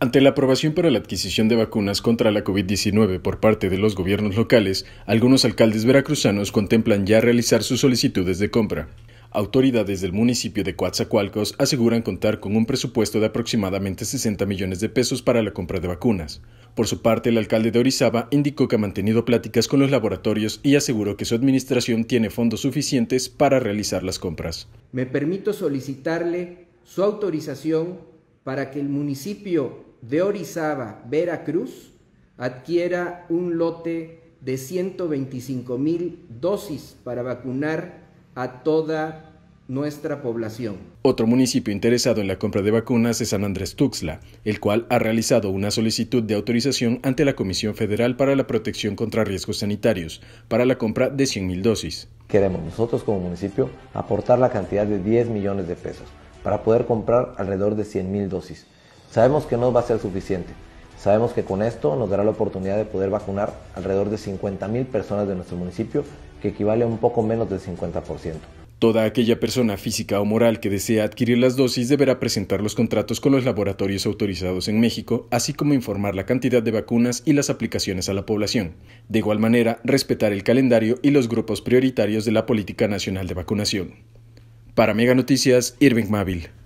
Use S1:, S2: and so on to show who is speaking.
S1: Ante la aprobación para la adquisición de vacunas contra la COVID-19 por parte de los gobiernos locales, algunos alcaldes veracruzanos contemplan ya realizar sus solicitudes de compra. Autoridades del municipio de Coatzacoalcos aseguran contar con un presupuesto de aproximadamente 60 millones de pesos para la compra de vacunas. Por su parte, el alcalde de Orizaba indicó que ha mantenido pláticas con los laboratorios y aseguró que su administración tiene fondos suficientes para realizar las
S2: compras. Me permito solicitarle su autorización para que el municipio de Orizaba, Veracruz, adquiera un lote de 125 mil dosis para vacunar a toda nuestra población.
S1: Otro municipio interesado en la compra de vacunas es San Andrés Tuxla, el cual ha realizado una solicitud de autorización ante la Comisión Federal para la Protección contra
S3: Riesgos Sanitarios para la compra de 100 mil dosis. Queremos nosotros como municipio aportar la cantidad de 10 millones de pesos para poder comprar alrededor de 100 mil dosis. Sabemos que no va a ser suficiente. Sabemos que con esto nos dará la oportunidad de poder vacunar alrededor de 50.000 personas de nuestro municipio, que equivale a un poco menos del 50%.
S1: Toda aquella persona física o moral que desea adquirir las dosis deberá presentar los contratos con los laboratorios autorizados en México, así como informar la cantidad de vacunas y las aplicaciones a la población. De igual manera, respetar el calendario y los grupos prioritarios de la Política Nacional de Vacunación. Para Mega Noticias, Irving Mávil.